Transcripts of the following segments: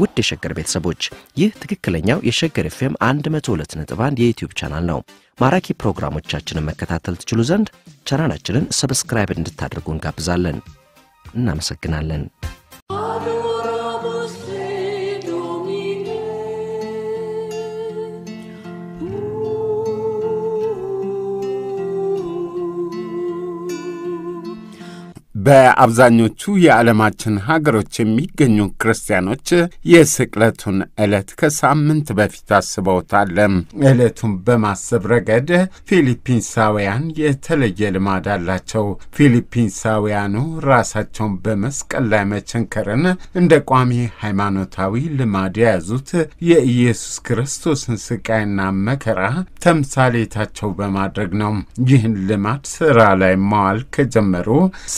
ውድ የሸገር ቤተሰቦች ይህ ትክክለኛው የሸገር ኤፍኤም 102.1 የዩትዩብ ቻናል ነው። ማራኪ ፕሮግራሞቻችንን መከታተል ትችሉ ዘንድ ቻናላችንን ሰብስክራይብ እንድታደርጉ እንጋብዛለን። እናመሰግናለን። በአብዛኞቹ የዓለማችን ሀገሮች የሚገኙ ክርስቲያኖች የስቅለቱን ዕለት ከሳምንት በፊት አስበውታል። ዕለቱን በማሰብ ረገድ ፊሊፒንሳውያን የተለየ ልማድ አላቸው። ፊሊፒንሳውያኑ ራሳቸውን በመስቀል ላይ መቸንከርን እንደ ቋሚ ሃይማኖታዊ ልማድ የያዙት የኢየሱስ ክርስቶስን ስቃይና መከራ ተምሳሌታቸው በማድረግ ነው። ይህን ልማድ ስራ ላይ ማዋል ከጀመሩ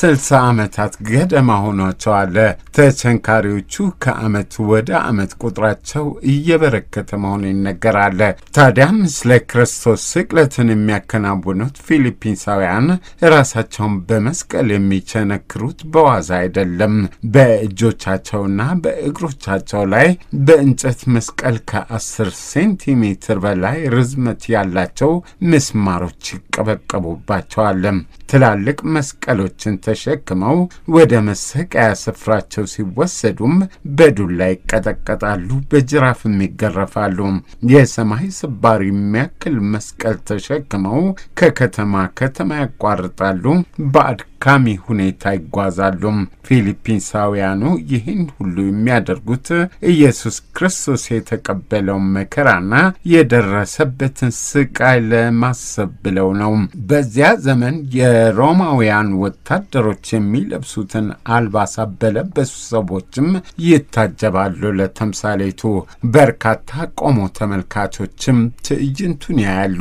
ስልሳ ዓመታት ገደማ ሆኗቸዋል። ተቸንካሪዎቹ ከዓመት ወደ ዓመት ቁጥራቸው እየበረከተ መሆኑ ይነገራል። ታዲያም ስለ ክርስቶስ ስቅለትን የሚያከናውኑት ፊሊፒንሳውያን ራሳቸውን በመስቀል የሚቸነክሩት በዋዛ አይደለም። በእጆቻቸውና በእግሮቻቸው ላይ በእንጨት መስቀል ከአስር ሴንቲሜትር በላይ ርዝመት ያላቸው ምስማሮች ይቀበቀቡባቸዋል። ትላልቅ መስቀሎችን ተሸክ ተሸክመው ወደ መሰቀያ ስፍራቸው ሲወሰዱም በዱላ ይቀጠቀጣሉ፣ በጅራፍም ይገረፋሉ። የሰማይ ስባሪ የሚያክል መስቀል ተሸክመው ከከተማ ከተማ ያቋርጣሉ። በአድ ካሚ ሁኔታ ይጓዛሉ። ፊሊፒንሳውያኑ ይህን ሁሉ የሚያደርጉት ኢየሱስ ክርስቶስ የተቀበለውን መከራና የደረሰበትን ስቃይ ለማሰብ ብለው ነው። በዚያ ዘመን የሮማውያን ወታደሮች የሚለብሱትን አልባሳት በለበሱ ሰዎችም ይታጀባሉ። ለተምሳሌቱ በርካታ ቆሞ ተመልካቾችም ትዕይንቱን ያያሉ።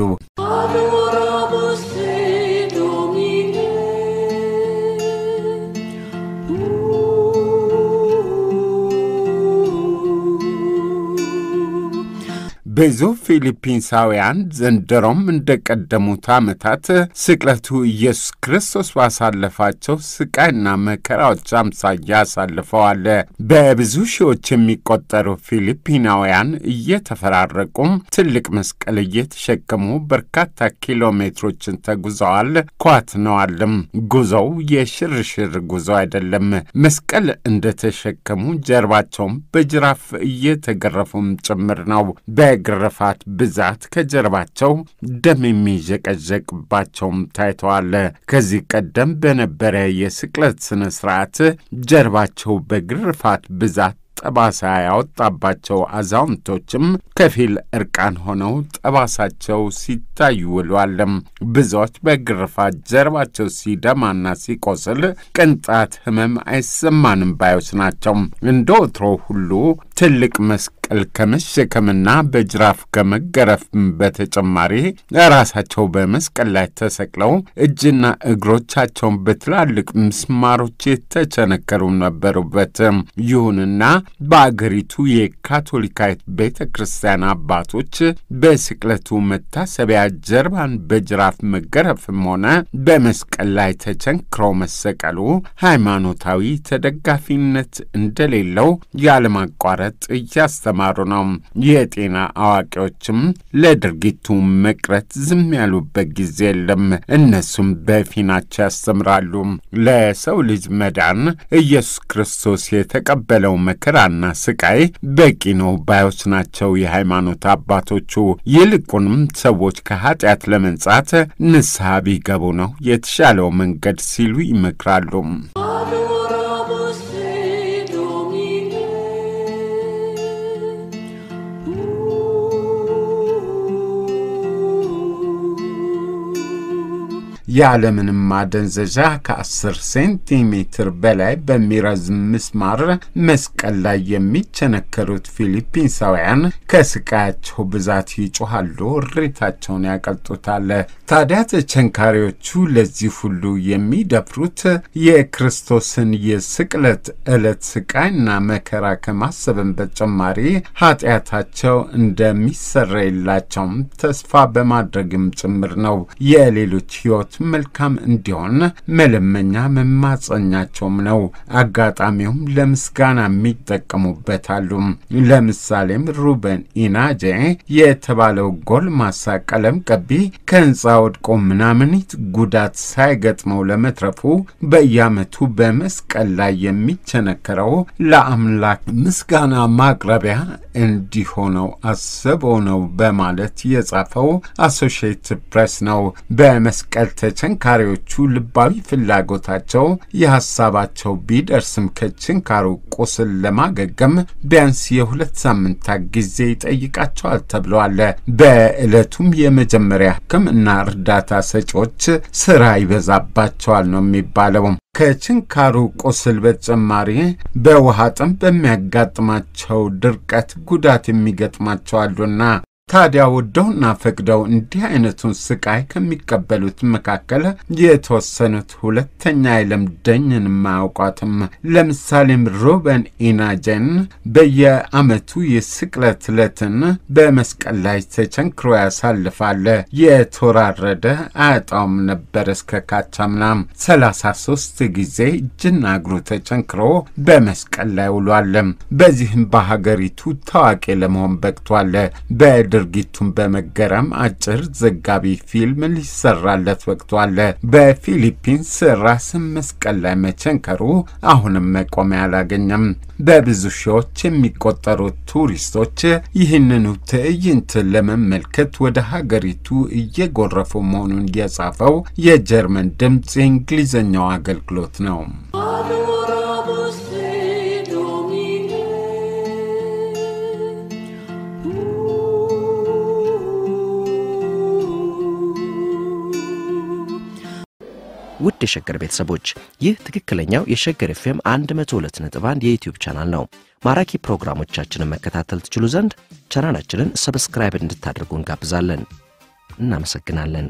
በይዞ ፊሊፒንሳውያን ዘንድሮም እንደቀደሙት ዓመታት ስቅለቱ ኢየሱስ ክርስቶስ ባሳለፋቸው ስቃይና መከራዎች አምሳያ አሳልፈዋል። በብዙ ሺዎች የሚቆጠሩ ፊሊፒናውያን እየተፈራረቁም ትልቅ መስቀል እየተሸከሙ በርካታ ኪሎ ሜትሮችን ተጉዘዋል፣ ኳትነዋልም። ጉዞው የሽርሽር ጉዞ አይደለም። መስቀል እንደተሸከሙ ጀርባቸውም በጅራፍ እየተገረፉም ጭምር ነው። ግርፋት ብዛት ከጀርባቸው ደም የሚዠቀዠቅባቸውም ታይተዋል። ከዚህ ቀደም በነበረ የስቅለት ስነ ስርዓት ጀርባቸው በግርፋት ብዛት ጠባሳ ያወጣባቸው አዛውንቶችም ከፊል እርቃን ሆነው ጠባሳቸው ሲታዩ ውሏል። ብዙዎች በግርፋት ጀርባቸው ሲደማና ሲቆስል ቅንጣት ህመም አይሰማንም ባዮች ናቸው። እንደ ወትሮ ሁሉ ትልቅ መስቀል ከመሸከምና በጅራፍ ከመገረፍም በተጨማሪ ራሳቸው በመስቀል ላይ ተሰቅለው እጅና እግሮቻቸውን በትላልቅ ምስማሮች የተቸነከሩ ነበሩበት። ይሁንና በአገሪቱ የካቶሊካዊት ቤተ ክርስቲያን አባቶች በስቅለቱ መታሰቢያ ጀርባን በጅራፍ መገረፍም ሆነ በመስቀል ላይ ተቸንክረው መሰቀሉ ሃይማኖታዊ ተደጋፊነት እንደሌለው ያለማቋረጥ መቅረት እያስተማሩ ነው። የጤና አዋቂዎችም ለድርጊቱ መቅረት ዝም ያሉበት ጊዜ የለም። እነሱም በፊናቸው ያስተምራሉ። ለሰው ልጅ መዳን ኢየሱስ ክርስቶስ የተቀበለው መከራና ስቃይ በቂ ነው ባዮች ናቸው የሃይማኖት አባቶቹ። ይልቁንም ሰዎች ከኃጢአት ለመንጻት ንስሐ ቢገቡ ነው የተሻለው መንገድ ሲሉ ይመክራሉ። ያለምንም ማደንዘዣ ከ10 ሴንቲሜትር በላይ በሚረዝም ምስማር መስቀል ላይ የሚቸነከሩት ፊሊፒንሳውያን ከስቃያቸው ብዛት ይጮኋሉ፣ እሬታቸውን ያቀልጡታል። ታዲያ ተቸንካሪዎቹ ለዚህ ሁሉ የሚደፍሩት የክርስቶስን የስቅለት ዕለት ስቃይና መከራ ከማሰብን በተጨማሪ ኃጢአታቸው እንደሚሰረይላቸውም ተስፋ በማድረግም ጭምር ነው። የሌሎች ሕይወት መልካም እንዲሆን መለመኛ መማጸኛቸውም ነው። አጋጣሚውም ለምስጋና የሚጠቀሙበታሉ። ለምሳሌም ሩበን ኢናጄ የተባለው ጎልማሳ ቀለም ቀቢ ከህንፃ ወድቆ ምናምኒት ጉዳት ሳይገጥመው ለመትረፉ በየዓመቱ በመስቀል ላይ የሚቸነከረው ለአምላክ ምስጋና ማቅረቢያ እንዲሆነው አስበው ነው በማለት የጻፈው አሶሺየትድ ፕሬስ ነው። በመስቀል ለቸንካሪዎቹ ልባዊ ፍላጎታቸው የሀሳባቸው ቢደርስም ከችንካሩ ቁስል ለማገገም ቢያንስ የሁለት ሳምንታት ጊዜ ይጠይቃቸዋል ተብለዋል። በዕለቱም የመጀመሪያ ሕክምና እርዳታ ሰጪዎች ስራ ይበዛባቸዋል ነው የሚባለው። ከችንካሩ ቁስል በተጨማሪ በውሃ ጥም በሚያጋጥማቸው ድርቀት ጉዳት የሚገጥማቸው አሉና ታዲያ ወደውና ፈቅደው እንዲህ አይነቱን ስቃይ ከሚቀበሉት መካከል የተወሰኑት ሁለተኛ የዓለም ደኝን ማያውቋትም። ለምሳሌም ሮበን ኢናጀን በየዓመቱ የስቅለት ዕለትን በመስቀል ላይ ተቸንክሮ ያሳልፋል። የተወራረደ አያጣውም ነበር እስከ ካቻምና 33 ጊዜ እጅና እግሩ ተቸንክሮ በመስቀል ላይ ውሏል። በዚህም በሀገሪቱ ታዋቂ ለመሆን በቅቷል። በድር ድርጊቱን በመገረም አጭር ዘጋቢ ፊልም ሊሰራለት አለ። በፊሊፒንስ ራስን መስቀል ላይ መቸንከሩ አሁንም መቆሚያ አላገኘም። በብዙ ሺዎች የሚቆጠሩ ቱሪስቶች ይህንኑ ትዕይንት ለመመልከት ወደ ሀገሪቱ እየጎረፉ መሆኑን የጻፈው የጀርመን ድምፅ የእንግሊዝኛው አገልግሎት ነው። ውድ የሸገር ቤተሰቦች ይህ ትክክለኛው የሸገር ኤፍኤም 102.1 የዩትዩብ ቻናል ነው። ማራኪ ፕሮግራሞቻችንን መከታተል ትችሉ ዘንድ ቻናላችንን ሰብስክራይብ እንድታደርጉ እንጋብዛለን። እናመሰግናለን።